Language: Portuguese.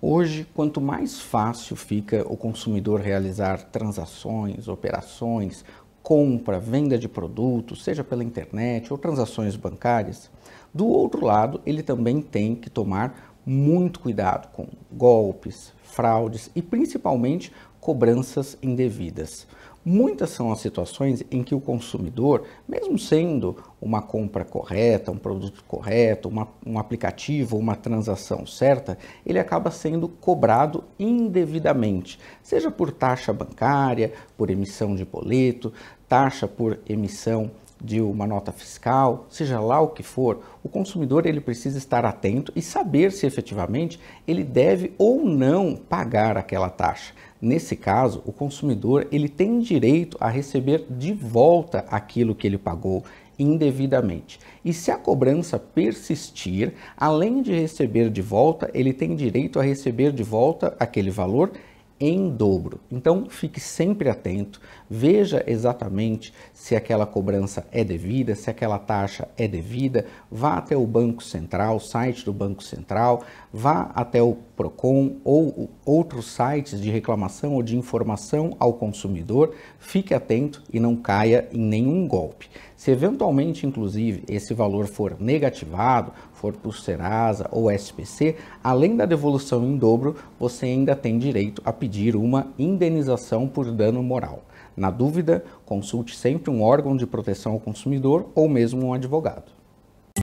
Hoje, quanto mais fácil fica o consumidor realizar transações, operações, compra, venda de produtos, seja pela internet ou transações bancárias, do outro lado, ele também tem que tomar muito cuidado com golpes, fraudes e principalmente cobranças indevidas. Muitas são as situações em que o consumidor, mesmo sendo uma compra correta, um produto correto, uma, um aplicativo, uma transação certa, ele acaba sendo cobrado indevidamente, seja por taxa bancária, por emissão de boleto, taxa por emissão de uma nota fiscal, seja lá o que for, o consumidor ele precisa estar atento e saber se efetivamente ele deve ou não pagar aquela taxa. Nesse caso, o consumidor ele tem direito a receber de volta aquilo que ele pagou indevidamente. E se a cobrança persistir, além de receber de volta, ele tem direito a receber de volta aquele valor em dobro. Então fique sempre atento, veja exatamente se aquela cobrança é devida, se aquela taxa é devida, vá até o Banco Central, site do Banco Central, vá até o PROCON ou outros sites de reclamação ou de informação ao consumidor, fique atento e não caia em nenhum golpe. Se eventualmente, inclusive, esse valor for negativado, for por Serasa ou SPC, além da devolução em dobro, você ainda tem direito a pedir uma indenização por dano moral. Na dúvida, consulte sempre um órgão de proteção ao consumidor ou mesmo um advogado.